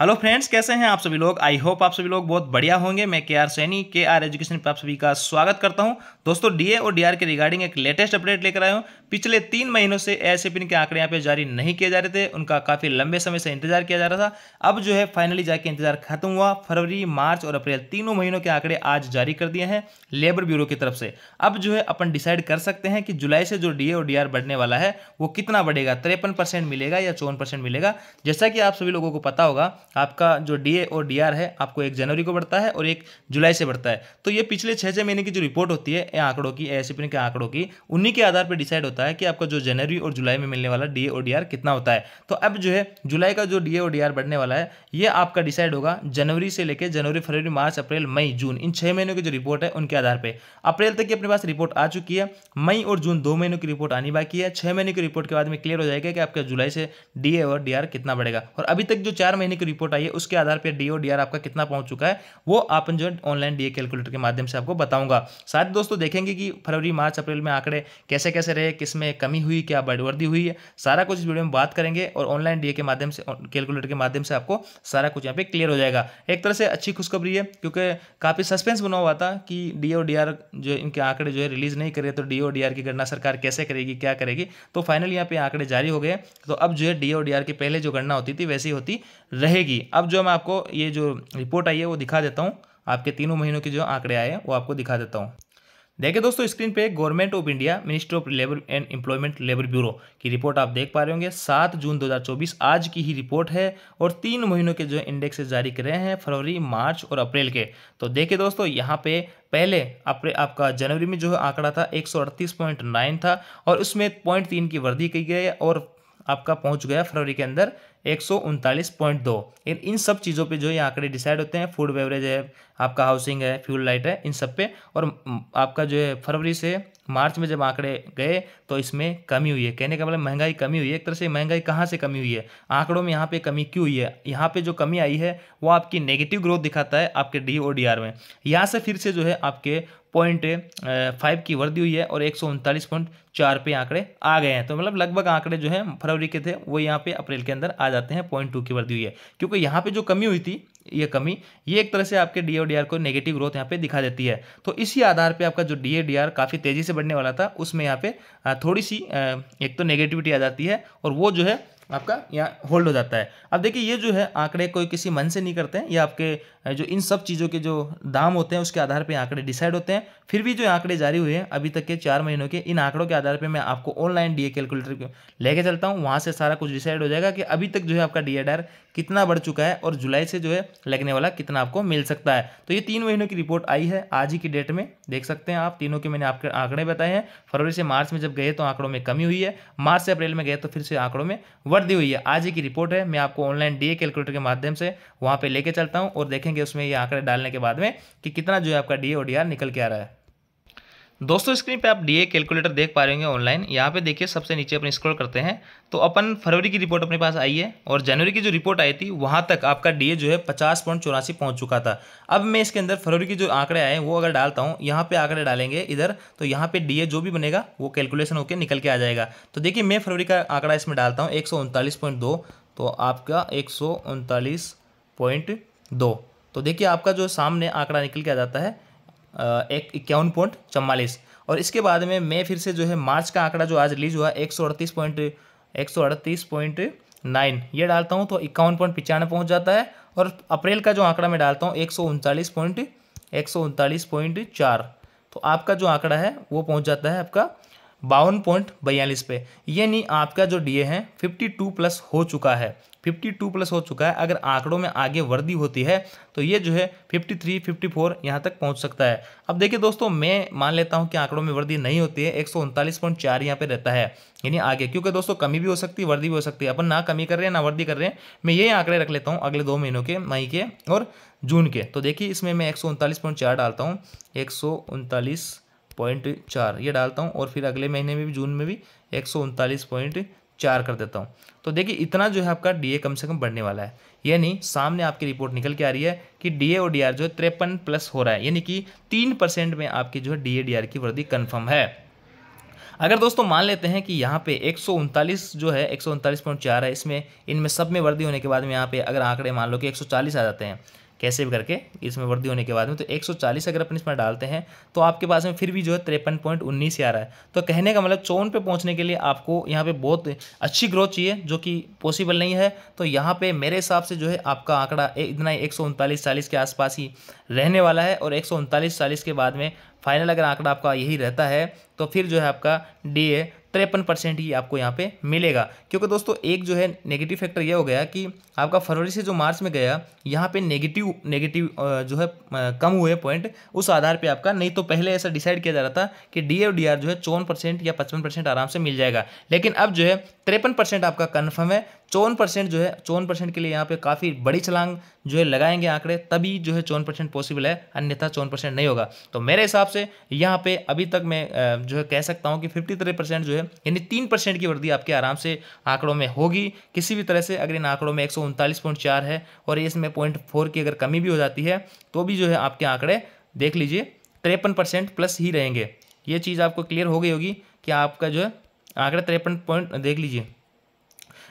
hello friends कैसे हैं आप सभी लोग आई होप आप सभी लोग बहुत बढ़िया होंगे मैं के आर सैनी के आर एजुकेशन पर आप सभी का स्वागत करता हूं दोस्तों डीए और डीआर के रिगार्डिंग एक लेटेस्ट अपडेट लेकर आया हूं पिछले तीन महीनों से एस के आंकड़े यहां पे जारी नहीं किए जा रहे थे उनका काफ़ी लंबे समय से इंतजार किया जा रहा था अब जो है फाइनली जाके इंतजार खत्म हुआ फरवरी मार्च और अप्रैल तीनों महीनों के आंकड़े आज जारी कर दिए हैं लेबर ब्यूरो की तरफ से अब जो है अपन डिसाइड कर सकते हैं कि जुलाई से जो डी और डी बढ़ने वाला है वो कितना बढ़ेगा तिरपन मिलेगा या चौवन मिलेगा जैसा कि आप सभी लोगों को पता होगा आपका जो डी और डी है आपको एक जनवरी को बढ़ता है और एक जुलाई से बढ़ता है तो ये पिछले छः छः महीने की जो रिपोर्ट होती है आंकड़ों की एस के आंकड़ों की उन्हीं के आधार पर डिसाइड होता है कि आपका जो जनवरी और जुलाई में मिलने वाला डी और डी कितना होता है तो अब जो है जुलाई का जो डी और डी बढ़ने वाला है ये आपका डिसाइड होगा जनवरी से लेकर जनवरी फरवरी मार्च अप्रैल मई जून इन छः महीनों की जो रिपोर्ट है उनके आधार पर अप्रैल तक की अपने पास रिपोर्ट आ चुकी है मई और जून दो महीनों की रिपोर्ट आनी बाकी है छः महीने की रिपोर्ट के बाद में क्लियर हो जाएगा कि आपका जुलाई से डी और डी कितना बढ़ेगा और अभी तक जो चार महीने की रिपोर्ट आई है उसके आधार पर डी ओ डी आर आपका कितना पहुंच चुका है वो आप जो ऑनलाइन डी ए कैलकुलेटर के माध्यम से आपको बताऊंगा साथ दोस्तों देखेंगे कि फरवरी मार्च अप्रैल में आंकड़े कैसे कैसे रहे किस में कमी हुई क्या बढ़वर्दी हुई है सारा कुछ इस वीडियो में बात करेंगे और ऑनलाइन डी के माध्यम से कैलकुलेटर के माध्यम से आपको सारा कुछ यहाँ पे क्लियर हो जाएगा एक तरह से अच्छी खुशखबरी है क्योंकि काफ़ी सस्पेंस बना हुआ था कि डी जो इनके आंकड़े जो है रिलीज नहीं करे तो डी की गणना सरकार कैसे करेगी क्या करेगी तो फाइनल यहाँ पे आंकड़े जारी हो गए तो अब जो है डी की पहले जो गणना होती थी वैसी होती रहेगी जाएगी अब जो मैं आपको ये जो रिपोर्ट आई है वो दिखा देता हूँ आपके तीनों महीनों के जो आंकड़े आए हैं वो आपको दिखा देता हूँ देखिए दोस्तों स्क्रीन पे government of India ministry of labour and employment labour bureau की रिपोर्ट आप देख पा रहे होंगे सात जून 2024 आज की ही रिपोर्ट है और तीन महीनों के जो इंडेक्स जारी कर रहे हैं फरवरी मार्च और अप्रैल के तो देखिए दोस्तों यहाँ पे पहले अप्रे आपका जनवरी में जो आंकड़ा था एक था और उसमें पॉइंट की वृद्धि की गई और आपका पहुँच गया फरवरी के अंदर एक इन इन सब चीज़ों पे जो ये आंकड़े डिसाइड होते हैं फूड बेवरेज है आपका हाउसिंग है फ्यूल लाइट है इन सब पे और आपका जो है फरवरी से मार्च में जब आंकड़े गए तो इसमें कमी हुई है कहने का मतलब महंगाई कमी हुई है एक तरह से महंगाई कहाँ से कमी हुई है आंकड़ों में यहाँ पे कमी क्यों हुई है यहाँ पे जो कमी आई है वो आपकी नेगेटिव ग्रोथ दिखाता है आपके डी ओ डी आर में यहाँ से फिर से जो है आपके पॉइंट फाइव की वृद्धि हुई है और एक सौ उनतालीस पॉइंट चार पे आंकड़े आ गए हैं तो मतलब लगभग आंकड़े जो है फरवरी के थे वो यहाँ पे अप्रैल के अंदर आ जाते जाते हैं पॉइंट टू की वृद्धि हुई है क्योंकि यहाँ पे जो कमी हुई थी ये कमी ये एक तरह से आपके डी को नेगेटिव ग्रोथ यहाँ पे दिखा देती है तो इसी आधार पे आपका जो डी काफ़ी तेज़ी से बढ़ने वाला था उसमें यहाँ पे थोड़ी सी एक तो नेगेटिविटी आ जाती है और वो जो है आपका यहाँ होल्ड हो जाता है अब देखिए ये जो है आंकड़े कोई किसी मन से नहीं करते हैं ये आपके जो इन सब चीज़ों के जो दाम होते हैं उसके आधार पर आंकड़े डिसाइड होते हैं फिर भी जो आंकड़े जारी हुए हैं अभी तक के चार महीनों के इन आंकड़ों के आधार पर मैं आपको ऑनलाइन डी कैलकुलेटर लेके चलता हूँ वहाँ से सारा कुछ डिसाइड हो जाएगा कि अभी तक जो है आपका डी कितना बढ़ चुका है और जुलाई से जो है लगने वाला कितना आपको मिल सकता है तो ये तीन महीनों की रिपोर्ट आई है आज ही की डेट में देख सकते हैं आप तीनों के मैंने आपके आंकड़े बताए हैं फरवरी से मार्च में जब गए तो आंकड़ों में कमी हुई है मार्च से अप्रैल में गए तो फिर से आंकड़ों में खबर दी हुई है आज ही की रिपोर्ट है मैं आपको ऑनलाइन डीए कैलकुलेटर के माध्यम से वहाँ पर लेके चलता हूँ और देखेंगे उसमें ये आंकड़े डालने के बाद में कि कितना जो है आपका डी और डी निकल के आ रहा है दोस्तों स्क्रीन पे आप डीए कैलकुलेटर देख पा रहे होंगे ऑनलाइन यहाँ पे देखिए सबसे नीचे अपन स्क्रॉल करते हैं तो अपन फरवरी की रिपोर्ट अपने पास आई है और जनवरी की जो रिपोर्ट आई थी वहाँ तक आपका डीए जो है पचास पॉइंट चौरासी पहुँच चुका था अब मैं इसके अंदर फरवरी के जो आंकड़े आए वो अगर डालता हूँ यहाँ पर आंकड़े डालेंगे इधर तो यहाँ पर डी जो भी बनेगा वो कैलकुलेशन होकर निकल के आ जाएगा तो देखिए मैं फरवरी का आंकड़ा इसमें डालता हूँ एक तो आपका एक दो तो देखिए आपका जो सामने आंकड़ा निकल के आ जाता है एक इक्यावन पॉइंट चवालीस और इसके बाद में मैं फिर से जो है मार्च का आंकड़ा जो आज रिलीज हुआ एक सौ अड़तीस पॉइंट एक सौ अड़तीस पॉइंट नाइन ये डालता हूँ तो इक्यावन पॉइंट पिचानवे पहुँच जाता है और अप्रैल का जो आंकड़ा मैं डालता हूँ एक सौ उनतालीस पॉइंट एक सौ उनतालीस पॉइंट चार तो आपका जो आंकड़ा है वो पहुँच जाता है आपका बावन पॉइंट बयालीस पे यानी आपका जो डीए है फिफ्टी टू प्लस हो चुका है फिफ्टी टू प्लस हो चुका है अगर आंकड़ों में आगे वर्दी होती है तो ये जो है फिफ्टी थ्री फिफ्टी फोर यहाँ तक पहुँच सकता है अब देखिए दोस्तों मैं मान लेता हूँ कि आंकड़ों में वर्दी नहीं होती है एक सौ उनतालीस पॉइंट चार यहाँ पर रहता है यानी आगे क्योंकि दोस्तों कमी भी हो सकती है वर्दी भी हो सकती है अपन ना कमी कर रहे हैं ना वर्दी कर रहे हैं मैं यही आंकड़े रख लेता हूँ अगले दो महीनों के मई के और जून के तो देखिए इसमें मैं एक डालता हूँ एक पॉइंट चार ये डालता हूँ और फिर अगले महीने में भी जून में भी एक सौ उनतालीस पॉइंट चार कर देता हूँ तो देखिए इतना जो है आपका डीए कम से कम बढ़ने वाला है यानी सामने आपकी रिपोर्ट निकल के आ रही है कि डीए और डीआर जो है तिरपन प्लस हो रहा है यानी कि तीन परसेंट में आपकी जो है डीए डीआर की वृद्धि कन्फर्म है अगर दोस्तों मान लेते हैं कि यहाँ पे एक जो है एक है इसमें इनमें सब में वृद्धि होने के बाद में यहाँ पे अगर आंकड़े मान लो कि 140 आ जाते हैं कैसे भी करके इसमें वर्दी होने के बाद में तो 140 अगर अपन इसमें डालते हैं तो आपके पास में फिर भी जो है तिरपन पॉइंट उन्नीस ही आ रहा है तो कहने का मतलब चौन पे पहुंचने के लिए आपको यहाँ पे बहुत अच्छी ग्रोथ चाहिए जो कि पॉसिबल नहीं है तो यहाँ पे मेरे हिसाब से जो है आपका आंकड़ा इतना ही एक चालीस के आसपास ही रहने वाला है और एक सौ के बाद में फाइनल अगर आंकड़ा आपका यही रहता है तो फिर जो है आपका डी तिरपन परसेंट ही आपको यहाँ पे मिलेगा क्योंकि दोस्तों एक जो है नेगेटिव फैक्टर ये हो गया कि आपका फरवरी से जो मार्च में गया यहाँ पे नेगेटिव नेगेटिव जो है कम हुए पॉइंट उस आधार पे आपका नहीं तो पहले ऐसा डिसाइड किया जा रहा था कि डी और जो है चौवन परसेंट या पचपन परसेंट आराम से मिल जाएगा लेकिन अब जो है तिरपन परसेंट आपका कन्फर्म है चौवन परसेंट जो है चौवन परसेंट के लिए यहाँ पे काफ़ी बड़ी छलांग जो है लगाएंगे आंकड़े तभी जो है चौवन परसेंट पॉसिबल है अन्यथा चौवन परसेंट नहीं होगा तो मेरे हिसाब से यहाँ पे अभी तक मैं जो है कह सकता हूँ कि फिफ्टी थ्री परसेंट जो है यानी तीन परसेंट की वृद्धि आपके आराम से आंकड़ों में होगी किसी भी तरह से अगर इन आंकड़ों में एक सौ उनतालीस पॉइंट चार है और इसमें पॉइंट फोर की अगर कमी भी हो जाती है तो भी जो है आपके आंकड़े देख लीजिए तिरपन परसेंट प्लस ही रहेंगे ये चीज़ आपको क्लियर हो गई होगी कि आपका जो है आंकड़े तिरपन पॉइंट देख लीजिए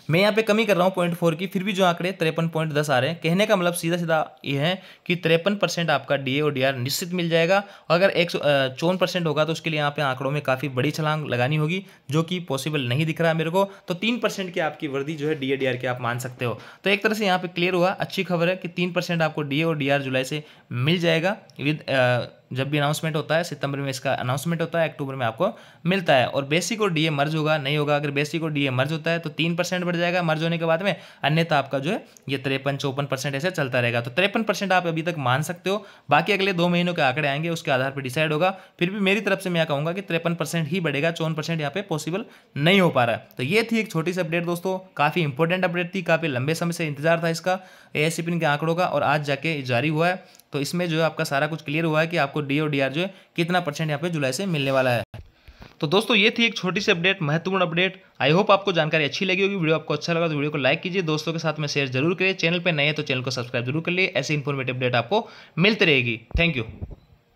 मैं यहाँ पे कमी कर रहा हूँ पॉइंट फोर की फिर भी जो आंकड़े तिरपन पॉइंट दस आ रहे हैं कहने का मतलब सीधा सीधा ये है कि तिरपन परसेंट आपका डी और डी निश्चित मिल जाएगा और अगर एक चौवन परसेंट होगा तो उसके लिए यहाँ पे आंकड़ों में काफ़ी बड़ी छलांग लगानी होगी जो कि पॉसिबल नहीं दिख रहा मेरे को तो तीन परसेंट की आपकी वर्दी जो है डी ए की आप मान सकते हो तो एक तरह से यहाँ पे क्लियर हुआ अच्छी खबर है कि तीन परसेंट आपको डी और डी जुलाई से मिल जाएगा विद जब भी अनाउंसमेंट होता है सितंबर में इसका अनाउंसमेंट होता है अक्टूबर में आपको मिलता है और बेसिक और डीए मर्ज होगा नहीं होगा अगर बेसिक और डीए मर्ज होता है तो तीन परसेंट बढ़ जाएगा मर्ज होने के बाद में अन्यथा आपका जो है ये तिरपन चौपन परसेंट ऐसे चलता रहेगा तो तिरपन परसेंट आप अभी तक मान सकते हो बाकी अगले दो महीनों के आंकड़े आएंगे उसके आधार पर डिसाइड होगा फिर भी मेरी तरफ से मैं कहूँगा कि तिरपन परसेंट ही बढ़ेगा चौवन परसेंट यहाँ पे पॉसिबल नहीं हो पा रहा है तो ये थी एक छोटी सी अपडेट दोस्तों काफ़ी इंपॉर्टेंट अपडेट थी काफ़ी लंबे समय से इंतजार था इसका ए के आंकड़ों का और आज जाके जारी हुआ है तो इसमें जो है आपका सारा कुछ क्लियर हुआ है कि आपको डी और डी जो है कितना परसेंट यहाँ पे जुलाई से मिलने वाला है तो दोस्तों ये थी एक छोटी सी अपडेट महत्वपूर्ण अपडेट आई होप आपको जानकारी अच्छी लगी होगी वीडियो आपको अच्छा लगा तो वीडियो को लाइक कीजिए दोस्तों के साथ में शेयर जरूर करिए चैनल पर नए तो चैनल को सब्सक्राइब जरूर कर लिए ऐसी इन्फॉर्मेटिव अपडेट आपको मिलती रहेगी थैंक यू